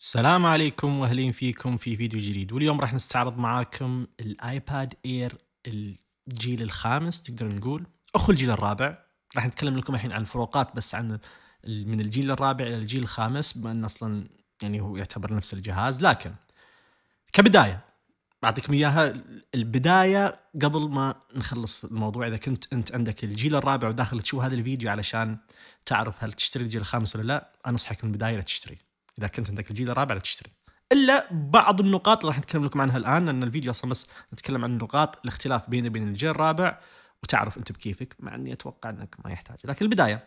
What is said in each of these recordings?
السلام عليكم واهلين فيكم في فيديو جديد واليوم راح نستعرض معاكم الايباد اير الجيل الخامس تقدر نقول اخو الجيل الرابع راح نتكلم لكم الحين عن الفروقات بس عن من الجيل الرابع الى الجيل الخامس بما ان اصلا يعني هو يعتبر نفس الجهاز لكن كبدايه بعطيكم اياها البدايه قبل ما نخلص الموضوع اذا كنت انت عندك الجيل الرابع وداخل تشوف هذا الفيديو علشان تعرف هل تشتري الجيل الخامس ولا لا انصحك من البدايه لا تشتري اذا كنت عندك الجيل الرابع لا تشتري الا بعض النقاط اللي راح نتكلم لكم عنها الان لان الفيديو اصلا بس نتكلم عن نقاط الاختلاف بين وبين الجيل الرابع وتعرف انت بكيفك مع اني اتوقع انك ما يحتاج لكن البدايه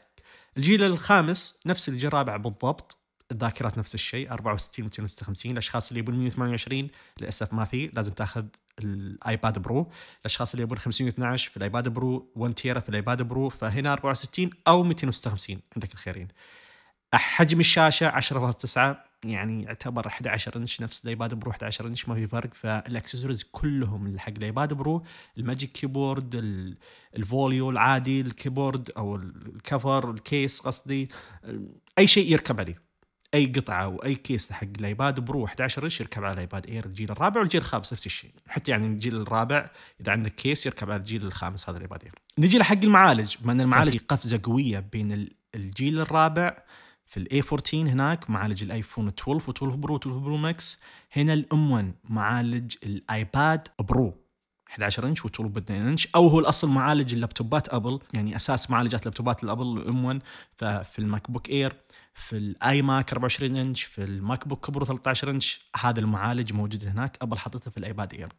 الجيل الخامس نفس الجيل الرابع بالضبط الذاكرات نفس الشيء 64 256 الاشخاص اللي يبون 128 للاسف ما في لازم تاخذ الايباد برو الاشخاص اللي يبون 512 في الايباد برو 1 تيرا في الايباد برو فهنا 64 او 256 عندك الخيرين حجم الشاشه 10.9 يعني يعتبر 11 انش نفس الايباد برو 11 انش ما في فرق فالاكسسوارز كلهم اللي حق الايباد برو الماجيك كيبورد الفوليو العادي الكيبورد او الكفر الكيس قصدي اي شيء يركب عليه اي قطعه او اي كيس حق الايباد برو 11 انش يركب على الايباد اير الجيل الرابع والجيل الخامس نفس الشيء حتى يعني الجيل الرابع اذا عندك كيس يركب على الجيل الخامس هذا الايباد اير نجي لحق المعالج بما ان المعالج قفزه قويه بين الجيل الرابع في الاي 14 هناك معالج الايفون 12 و 12 برو و 12 برو ماكس هنا الام 1 معالج الايباد برو 11 انش و12 انش او هو الاصل معالج اللابتوبات ابل يعني اساس معالجات لابتوبات الابل الام 1 ففي الماك بوك اير في الاي ماك 24 انش في الماك بوك برو 13 انش هذا المعالج موجود هناك ابل حاطته في الايباد اير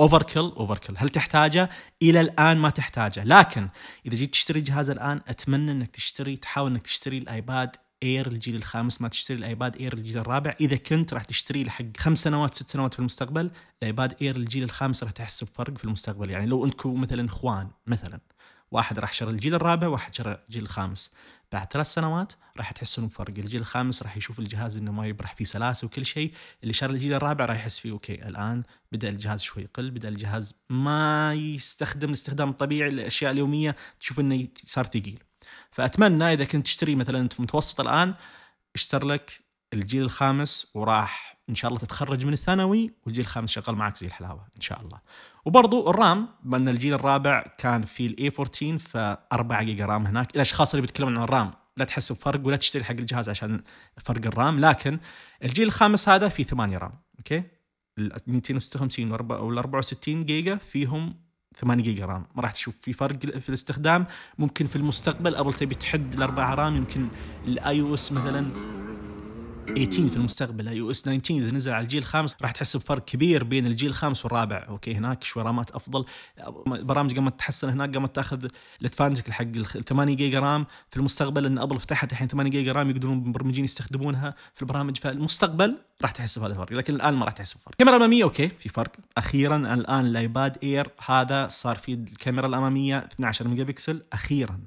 اوفر كل اوفر كل هل تحتاجه الى الان ما تحتاجه لكن اذا جيت تشتري جهاز الان اتمنى انك تشتري تحاول انك تشتري الايباد اير الجيل الخامس ما تشتري الايباد اير الجيل الرابع اذا كنت راح تشتري لحق خمس سنوات ست سنوات في المستقبل الايباد اير الجيل الخامس راح تحس بفرق في المستقبل يعني لو انكم مثلا اخوان مثلا واحد راح شرى الجيل الرابع واحد شرى الجيل الخامس بعد ثلاث سنوات راح تحسون بفرق الجيل الخامس راح يشوف الجهاز انه ما يبرح فيه سلاسه وكل شيء اللي شرى الجيل الرابع راح يحس فيه اوكي الان بدا الجهاز شوي يقل بدا الجهاز ما يستخدم الاستخدام الطبيعي الاشياء اليوميه تشوف انه صار ثقيل فاتمنى اذا كنت تشتري مثلا انت في متوسط الان اشتر لك الجيل الخامس وراح ان شاء الله تتخرج من الثانوي والجيل الخامس شغال معك زي الحلاوه ان شاء الله. وبرضو الرام بان الجيل الرابع كان في الاي 14 ف 4 جيجا رام هناك، الاشخاص اللي بيتكلمون عن الرام لا تحس بفرق ولا تشتري حق الجهاز عشان فرق الرام، لكن الجيل الخامس هذا فيه 8 رام، اوكي؟ ال 256 وال 64 جيجا فيهم 8 جيجا رام ما راح تشوف في فرق في الاستخدام ممكن في المستقبل ابل تبي تحد الاربعه رام يمكن الاي او اس مثلا 18 في المستقبل اي او اس 19 اذا نزل على الجيل الخامس راح تحس بفرق كبير بين الجيل الخامس والرابع اوكي هناك شوي رامات افضل البرامج قامت تتحسن هناك قامت تاخذ الادفانتج حق ال 8 جيجا رام في المستقبل ان ابل فتحت الحين 8 جيجا رام يقدرون المبرمجين يستخدمونها في البرامج فالمستقبل راح تحس بهذا الفرق لكن الان ما راح تحس بفرق الكاميرا الاماميه اوكي في فرق اخيرا الان الايباد اير هذا صار فيه الكاميرا الاماميه 12 ميجا بكسل اخيرا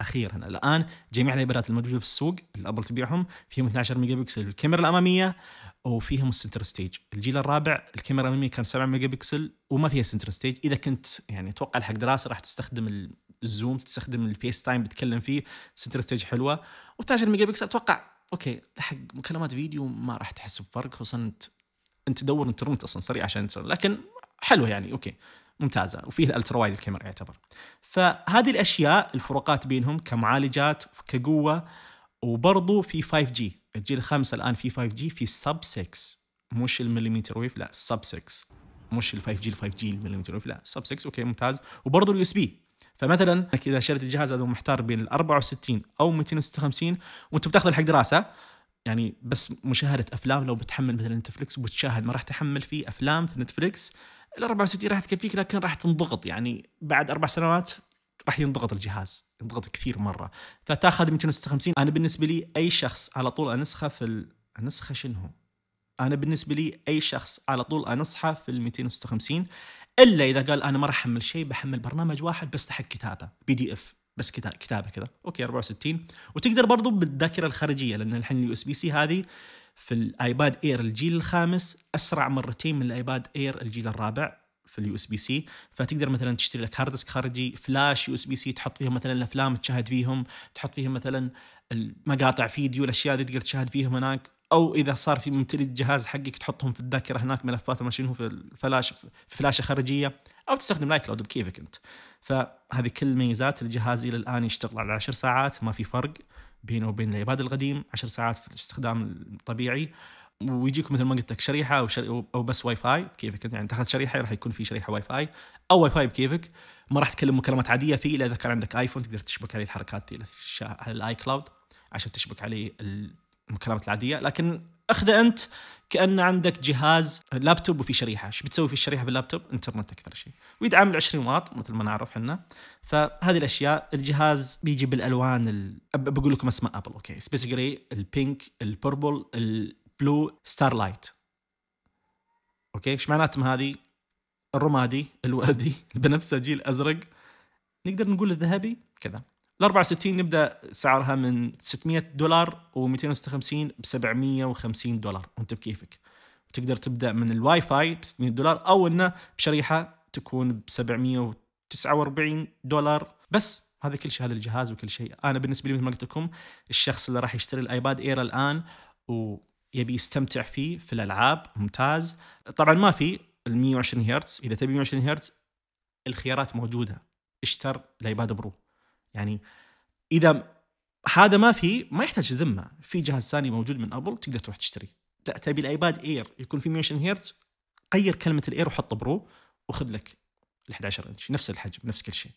اخيرا الان جميع الايبادات الموجوده في السوق اللي ابل تبيعهم فيهم 12 ميجا بكسل الكاميرا الاماميه وفيهم السنتر ستيج الجيل الرابع الكاميرا الاماميه كان 7 ميجا بكسل وما فيها سنتر ستيج اذا كنت يعني اتوقع حق دراسه راح تستخدم الزوم تستخدم الفيس تايم بتكلم فيه سنتر ستيج حلوه و12 ميجا بكسل اتوقع اوكي حق مكالمات فيديو ما راح تحس بفرق خصوصا انت انت تدور انترنت اصلا سريع عشان لكن حلو يعني اوكي ممتازه وفيه الالترا وايد الكاميرا يعتبر فهذه الاشياء الفروقات بينهم كمعالجات كقوه وبرضه في 5 جي الجيل الخامس الان في 5 جي في سب 6 مش المليمتر ويف لا سب 6 مش ال 5 جي ال 5 جي المليمتر ويف لا سب 6 اوكي ممتاز وبرضه اليو اس بي فمثلا اذا شريت الجهاز هذا محتار بين ال 64 او 256 وانت بتاخذ الحق دراسه يعني بس مشاهده افلام لو بتحمل مثلا نتفلكس وبتشاهد ما راح تحمل فيه افلام في نتفلكس ال 64 راح تكفيك لكن راح تنضغط يعني بعد اربع سنوات راح ينضغط الجهاز ينضغط كثير مره فتاخذ 256 انا بالنسبه لي اي شخص على طول انسخه في النسخه شنو انا بالنسبه لي اي شخص على طول انصحه في ال 256 الا اذا قال انا ما راح احمل شيء بحمل برنامج واحد بس تحت كتابه بي دي اف بس كتابه كذا اوكي 64 وتقدر برضو بالذاكره الخارجيه لان الحين اليو اس بي سي هذه في الايباد اير الجيل الخامس اسرع مرتين من الايباد اير الجيل الرابع في اليو اس بي سي فتقدر مثلا تشتري لك هارد ديسك خارجي فلاش يو اس بي سي تحط فيهم مثلا الافلام تشاهد فيهم تحط فيهم مثلا المقاطع فيديو الاشياء دي تقدر تشاهد فيهم هناك او اذا صار في ممتلئ الجهاز حقك تحطهم في الذاكره هناك ملفات شنو في الفلاش في فلاشه خارجيه او تستخدم لايك كلاود بكيفك انت فهذه كل ميزات الجهاز الى الان يشتغل على 10 ساعات ما في فرق بينه وبين الايباد القديم 10 ساعات في الاستخدام الطبيعي ويجيك مثل ما قلت لك شريحه او شري او بس واي فاي بكيفك انت يعني تاخذ شريحه راح يكون في شريحه واي فاي او واي فاي بكيفك ما راح تكلم مكالمات عاديه فيه الا اذا كان عندك ايفون تقدر تشبك عليه الحركات دي على الاي كلاود عشان تشبك عليه المكالمات العاديه لكن اخذه انت كان عندك جهاز لابتوب وفي شريحه ايش بتسوي في الشريحه باللابتوب انترنت اكثر شيء ويدعم ال 20 واط مثل ما نعرف احنا فهذه الاشياء الجهاز بيجي بالالوان ال... بقول لكم اسماء ابل اوكي سبيس جراي البينك البربل البلو ستار لايت اوكي ايش معناتهم هذه الرمادي الوردي البنفسجي الازرق نقدر نقول الذهبي كذا ال 64 نبدا سعرها من 600 دولار و256 ب 750 دولار وانت بكيفك تقدر تبدا من الواي فاي ب 600 دولار او انه بشريحه تكون ب 749 دولار بس هذا كل شيء هذا الجهاز وكل شيء انا بالنسبه لي مثل ما قلت لكم الشخص اللي راح يشتري الايباد اير الان ويبي يستمتع فيه في الالعاب ممتاز طبعا ما في ال 120 هرتز اذا تبي 120 هرتز الخيارات موجوده اشتر الايباد برو يعني اذا هذا ما في ما يحتاج ذمه في جهاز ثاني موجود من ابل تقدر تروح تشتريه لا تبي الايباد اير يكون فيه 120 هرتز غير كلمه الاير وحط برو وخذ لك ال 11 انش نفس الحجم نفس كل شيء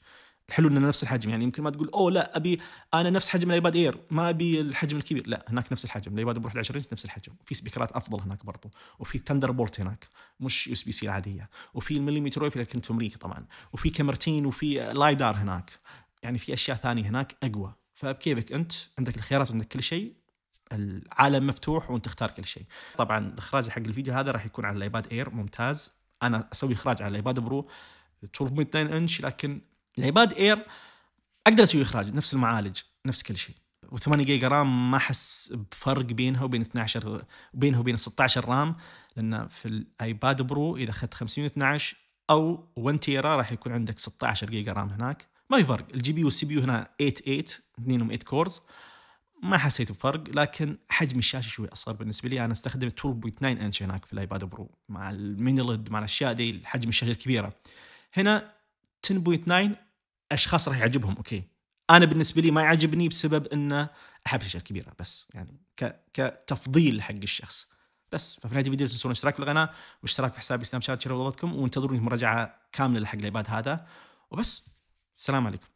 الحلو انه نفس الحجم يعني يمكن ما تقول اوه لا ابي انا نفس حجم الايباد اير ما ابي الحجم الكبير لا هناك نفس الحجم الايباد برو 11 انش نفس الحجم وفي سبيكرات افضل هناك برضو وفي ثندر بولت هناك مش يو اس بي سي العاديه وفي المليمتر ويف اللي كنت في امريكا طبعا وفي كاميرتين وفي لايدار هناك يعني في اشياء ثانيه هناك اقوى فبكيفك انت عندك الخيارات عندك كل شيء العالم مفتوح وانت تختار كل شيء طبعا الاخراج حق الفيديو هذا راح يكون على الايباد اير ممتاز انا اسوي اخراج على الايباد برو 12.2 انش لكن الايباد اير اقدر اسوي اخراج نفس المعالج نفس كل شيء و8 جيجا رام ما احس بفرق بينها وبين 12 بينها وبين 16 رام لان في الايباد برو اذا اخذت 512 او 1 تيرا راح يكون عندك 16 جيجا رام هناك ما في فرق الجي بي والسي بي يو هنا 8 8 اثنينهم 8 كورز ما حسيت بفرق لكن حجم الشاشه شوي اصغر بالنسبه لي انا استخدم 12.9 انش هناك في الايباد برو مع المينيلد مع الاشياء دي حجم الشاشه الكبيره هنا 10.9 اشخاص راح يعجبهم اوكي انا بالنسبه لي ما يعجبني بسبب انه احب الشاشه الكبيره بس يعني ك... كتفضيل حق الشخص بس ففي نهايه الفيديو لا تنسون الاشتراك في القناه واشتراك في حسابي سناب شات شير وانتظروني مراجعه كامله لحق الايباد هذا وبس السلام عليكم